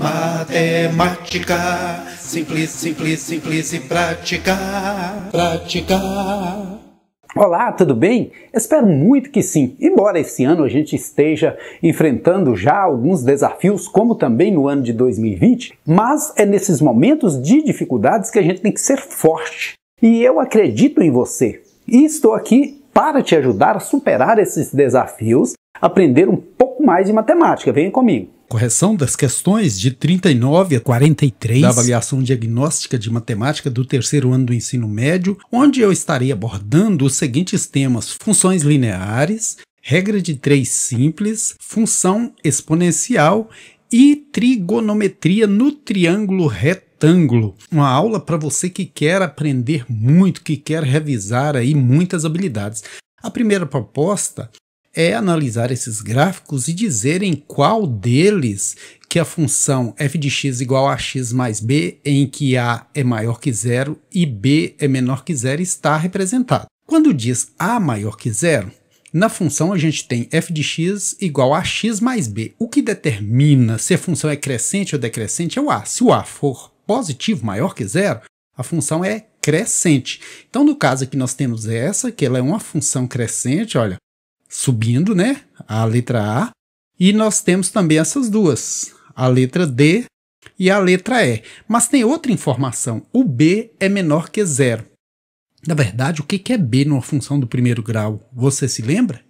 Matemática, simples, simples, simples e praticar, praticar. Olá, tudo bem? Espero muito que sim. Embora esse ano a gente esteja enfrentando já alguns desafios, como também no ano de 2020, mas é nesses momentos de dificuldades que a gente tem que ser forte. E eu acredito em você. E estou aqui para te ajudar a superar esses desafios, aprender um pouco mais de matemática. Venha comigo correção das questões de 39 a 43 da avaliação diagnóstica de matemática do terceiro ano do ensino médio, onde eu estarei abordando os seguintes temas: funções lineares, regra de três simples, função exponencial e trigonometria no triângulo retângulo. Uma aula para você que quer aprender muito, que quer revisar aí muitas habilidades. A primeira proposta é analisar esses gráficos e dizer em qual deles que a função f de x igual a x mais b, em que a é maior que zero e b é menor que zero, está representada. Quando diz a maior que zero, na função a gente tem f de x igual a x mais b. O que determina se a função é crescente ou decrescente é o a. Se o a for positivo maior que zero, a função é crescente. Então, no caso aqui, nós temos essa, que ela é uma função crescente, olha, subindo, né? A letra A. E nós temos também essas duas, a letra D e a letra E. Mas tem outra informação: o B é menor que zero. Na verdade, o que é B numa função do primeiro grau? Você se lembra?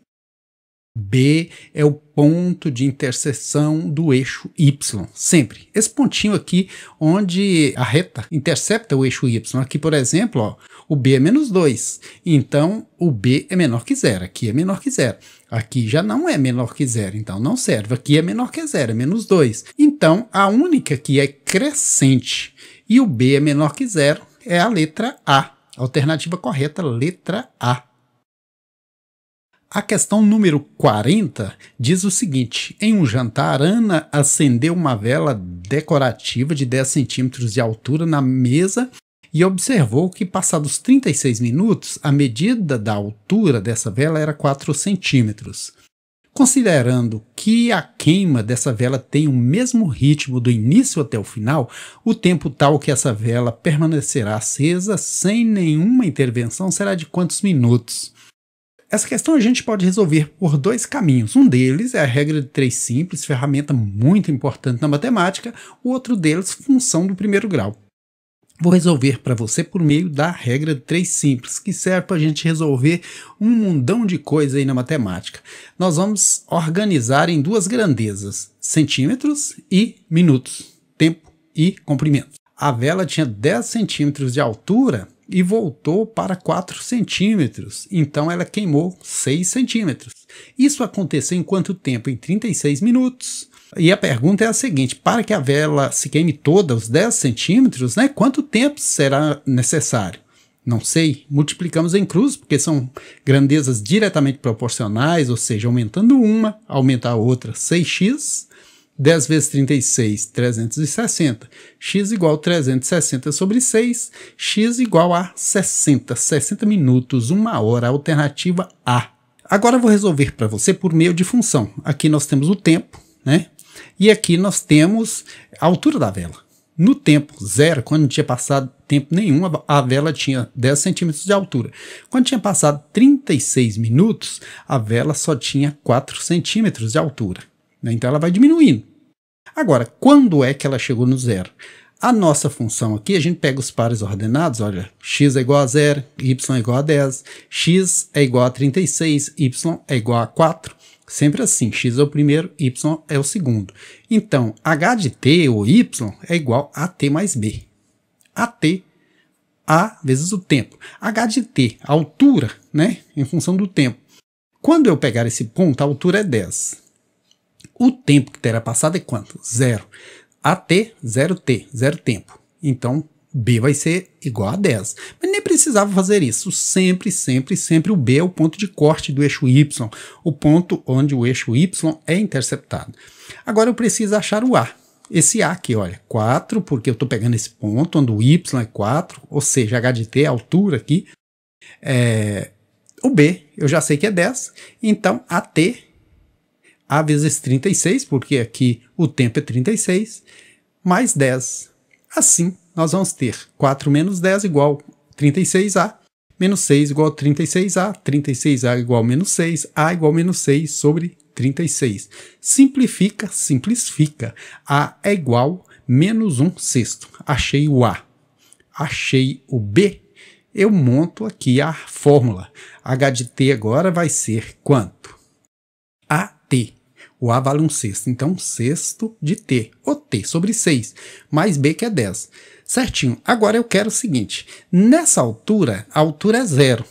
B é o ponto de interseção do eixo Y, sempre. Esse pontinho aqui onde a reta intercepta o eixo Y. Aqui, por exemplo, ó, o B é menos 2, então o B é menor que zero, aqui é menor que zero. Aqui já não é menor que zero, então não serve. Aqui é menor que zero, é menos 2. Então, a única que é crescente e o B é menor que zero é a letra A. Alternativa correta, letra A. A questão número 40 diz o seguinte: em um jantar, Ana acendeu uma vela decorativa de 10 centímetros de altura na mesa e observou que, passados 36 minutos, a medida da altura dessa vela era 4 centímetros. Considerando que a queima dessa vela tem o mesmo ritmo do início até o final, o tempo tal que essa vela permanecerá acesa sem nenhuma intervenção será de quantos minutos? Essa questão a gente pode resolver por dois caminhos. Um deles é a regra de três simples, ferramenta muito importante na matemática, o outro deles, função do primeiro grau. Vou resolver para você por meio da regra de três simples, que serve para a gente resolver um mundão de coisa aí na matemática. Nós vamos organizar em duas grandezas, centímetros e minutos, tempo e comprimento. A vela tinha 10 centímetros de altura e voltou para 4 centímetros, então ela queimou 6 centímetros. Isso aconteceu em quanto tempo? Em 36 minutos. E a pergunta é a seguinte: para que a vela se queime toda, os 10 centímetros, né, quanto tempo será necessário? Não sei, multiplicamos em cruz, porque são grandezas diretamente proporcionais, ou seja, aumentando uma, aumenta a outra 6x, 10 vezes 36, 360. x igual a 360 sobre 6. x igual a 60. 60 minutos, uma hora, alternativa A. Agora eu vou resolver para você por meio de função. Aqui nós temos o tempo, né? E aqui nós temos a altura da vela. No tempo zero, quando não tinha passado tempo nenhum, a vela tinha 10 centímetros de altura. Quando tinha passado 36 minutos, a vela só tinha 4 centímetros de altura. Né? Então ela vai diminuindo. Agora, quando é que ela chegou no zero? A nossa função aqui, a gente pega os pares ordenados, olha, x é igual a zero, y é igual a 10, x é igual a 36, y é igual a 4. Sempre assim, x é o primeiro, y é o segundo. Então, h de t ou y é igual a t mais b. A t, a vezes o tempo. h de t, a altura, né, em função do tempo. Quando eu pegar esse ponto, a altura é 10. O tempo que terá passado é quanto? Zero. AT, zero T, zero tempo. Então, B vai ser igual a 10. Mas nem precisava fazer isso. Sempre, sempre, sempre o B é o ponto de corte do eixo Y, o ponto onde o eixo Y é interceptado. Agora eu preciso achar o A. Esse A aqui, olha, 4, porque eu estou pegando esse ponto onde o Y é 4, ou seja, H de T, é a altura aqui. É, o B, eu já sei que é 10, então AT a vezes 36, porque aqui o tempo é 36, mais 10. Assim, nós vamos ter 4 menos 10 igual 36A, menos 6 igual 36A, 36A igual menos 6, A igual menos 6 sobre 36. Simplifica, simplifica. A é igual menos 1 sexto. Achei o A. Achei o B. Eu monto aqui a fórmula. H de T agora vai ser quanto? A o A vale um sexto, então um sexto de T. O T sobre 6, mais B que é 10. Certinho. Agora eu quero o seguinte, nessa altura, a altura é zero.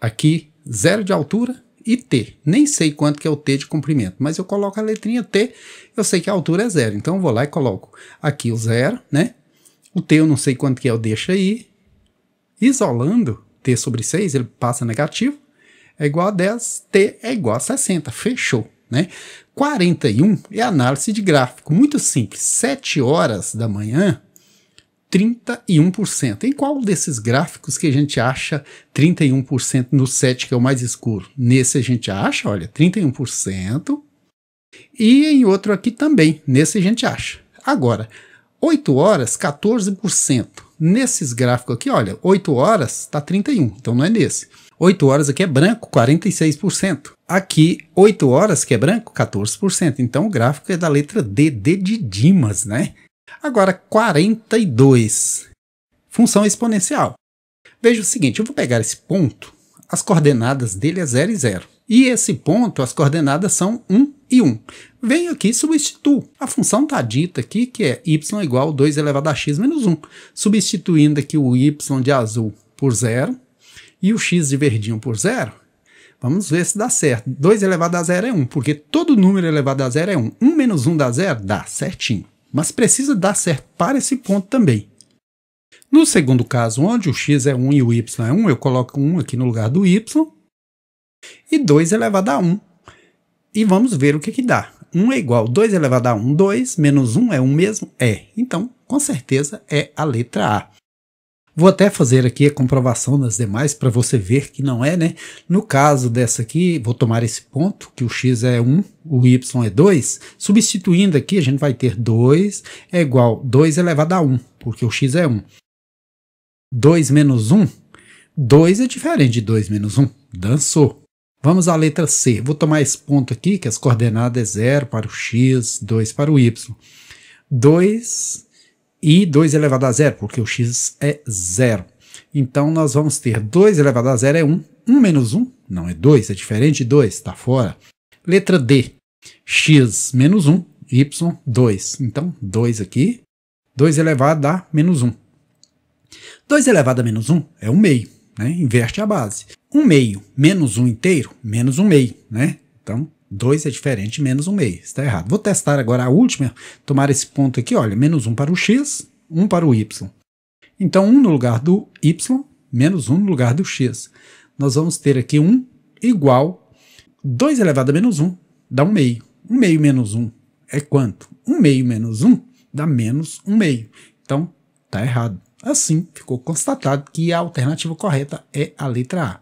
Aqui, zero de altura e T. Nem sei quanto que é o T de comprimento, mas eu coloco a letrinha T, eu sei que a altura é zero. Então eu vou lá e coloco aqui o zero, né? O T eu não sei quanto que é, eu deixo aí. Isolando T sobre 6, ele passa negativo, é igual a 10, T é igual a 60, fechou. Né? 41 é análise de gráfico, muito simples, 7 horas da manhã, 31%. Em qual desses gráficos que a gente acha 31% no 7, que é o mais escuro? Nesse a gente acha, olha, 31%. E em outro aqui também, nesse a gente acha. Agora, 8 horas, 14%. Nesses gráficos aqui, olha, 8 horas está 31, então não é nesse. 8 horas aqui é branco, 46%. Aqui, 8 horas que é branco, 14%. Então o gráfico é da letra D, D de Dimas, né? Agora, 42. Função exponencial. Veja o seguinte, eu vou pegar esse ponto, as coordenadas dele é 0 e 0. E esse ponto, as coordenadas são 1 e 1. Venho aqui e substituo. A função está dita aqui, que é y igual a 2 elevado a x menos 1. Substituindo aqui o y de azul por zero e o x de verdinho por zero, Vamos ver se dá certo. 2 elevado a zero é 1, porque todo número elevado a zero é 1. 1 menos 1 dá zero? Dá certinho. Mas precisa dar certo para esse ponto também. No segundo caso, onde o x é 1 e o y é 1, eu coloco 1 aqui no lugar do y e 2 elevado a 1. E vamos ver o que, que dá. 1 é igual a 2 elevado a 1, 2, menos 1 é o mesmo? É. Então, com certeza, é a letra A. Vou até fazer aqui a comprovação das demais para você ver que não é, né? No caso dessa aqui, vou tomar esse ponto, que o x é 1, o y é 2. Substituindo aqui, a gente vai ter 2 é igual a 2 elevado a 1, porque o x é 1. 2 menos 1, 2 é diferente de 2 menos 1, dançou. Vamos à letra C. Vou tomar esse ponto aqui, que as coordenadas é zero para o x, 2 para o y. 2 e 2 elevado a zero, porque o x é zero. Então, nós vamos ter 2 elevado a zero é 1, 1 menos 1 não é 2, é diferente de 2, está fora. Letra D, x menos 1, y 2. Então, 2 aqui, 2 elevado a menos 1. 2 elevado a menos 1 é 1 meio né? Inverte a base. Um meio menos um inteiro, menos um meio, né? Então, 2 é diferente de menos um meio. Está errado. Vou testar agora a última, tomar esse ponto aqui, olha, menos um para o x, um para o y. Então, um no lugar do y, menos um no lugar do x. Nós vamos ter aqui um igual 2 elevado a menos 1 dá 1 um meio. 1 um meio menos 1 é quanto? 1 um meio menos 1 dá menos 1 meio. Então, está errado. Assim, ficou constatado que a alternativa correta é a letra A.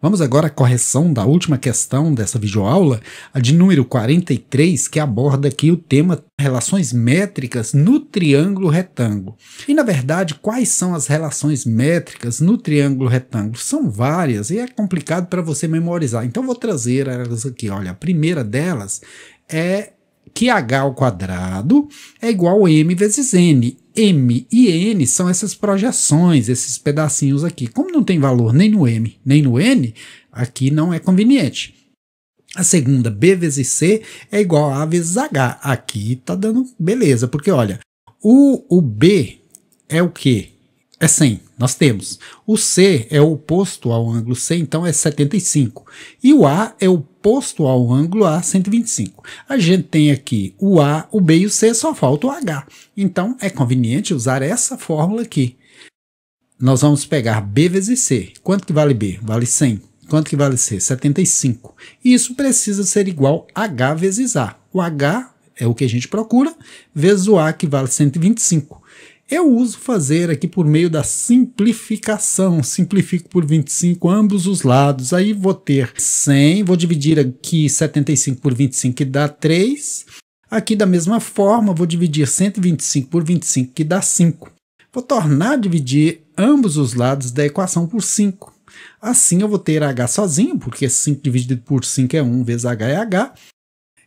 Vamos agora à correção da última questão dessa videoaula, a de número 43, que aborda aqui o tema relações métricas no triângulo retângulo. E na verdade, quais são as relações métricas no triângulo retângulo? São várias e é complicado para você memorizar. Então vou trazer elas aqui, olha, a primeira delas é que h ao quadrado é igual a m vezes n M e N são essas projeções, esses pedacinhos aqui. Como não tem valor nem no M nem no N, aqui não é conveniente. A segunda, B vezes C, é igual a A vezes H. Aqui está dando beleza, porque olha, o, o B é o quê? É 100. Nós temos. O C é oposto ao ângulo C, então é 75. E o A é oposto ao ângulo A, 125. A gente tem aqui o A, o B e o C, só falta o H. Então é conveniente usar essa fórmula aqui. Nós vamos pegar B vezes C. Quanto que vale B? Vale 100. Quanto que vale C? 75. E isso precisa ser igual a H vezes A. O H é o que a gente procura, vezes o A, que vale 125. Eu uso fazer aqui por meio da simplificação. Simplifico por 25 ambos os lados. Aí vou ter 100, vou dividir aqui 75 por 25 que dá 3. Aqui da mesma forma, vou dividir 125 por 25 que dá 5. Vou tornar a dividir ambos os lados da equação por 5. Assim eu vou ter h sozinho, porque 5 dividido por 5 é 1 vezes h é h,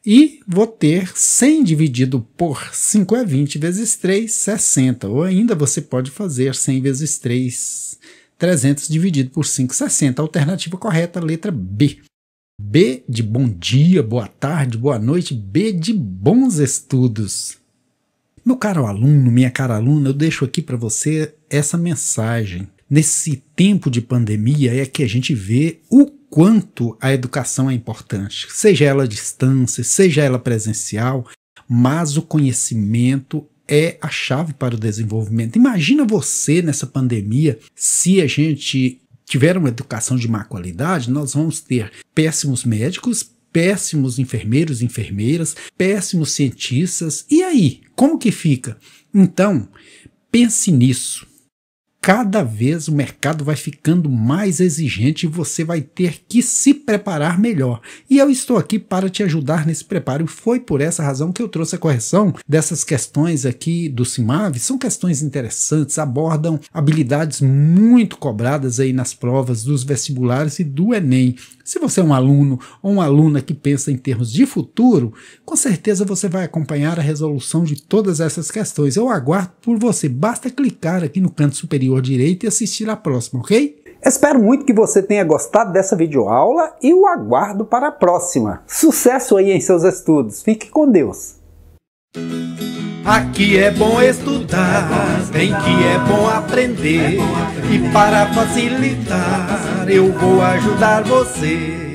e vou ter 100 dividido por 5 é 20 vezes 3, 60. Ou ainda você pode fazer 100 vezes 3, 300 dividido por 5, 60. Alternativa correta, letra B. B de bom dia, boa tarde, boa noite, B de bons estudos. Meu caro aluno, minha cara aluna, eu deixo aqui para você essa mensagem nesse tempo de pandemia é que a gente vê o quanto a educação é importante, seja ela à distância, seja ela presencial, mas o conhecimento é a chave para o desenvolvimento. Imagina você nessa pandemia, se a gente tiver uma educação de má qualidade, nós vamos ter péssimos médicos, péssimos enfermeiros e enfermeiras, péssimos cientistas. E aí, como que fica? Então, pense nisso cada vez o mercado vai ficando mais exigente e você vai ter que se preparar melhor. E eu estou aqui para te ajudar nesse preparo. E foi por essa razão que eu trouxe a correção dessas questões aqui do CIMAV. São questões interessantes, abordam habilidades muito cobradas aí nas provas dos vestibulares e do Enem. Se você é um aluno ou uma aluna que pensa em termos de futuro, com certeza você vai acompanhar a resolução de todas essas questões. Eu aguardo por você. Basta clicar aqui no canto superior direito e assistir a próxima, ok? Espero muito que você tenha gostado dessa videoaula e o aguardo para a próxima. Sucesso aí em seus estudos. Fique com Deus. Aqui é bom estudar, bem que é bom aprender. E para facilitar, eu vou ajudar você.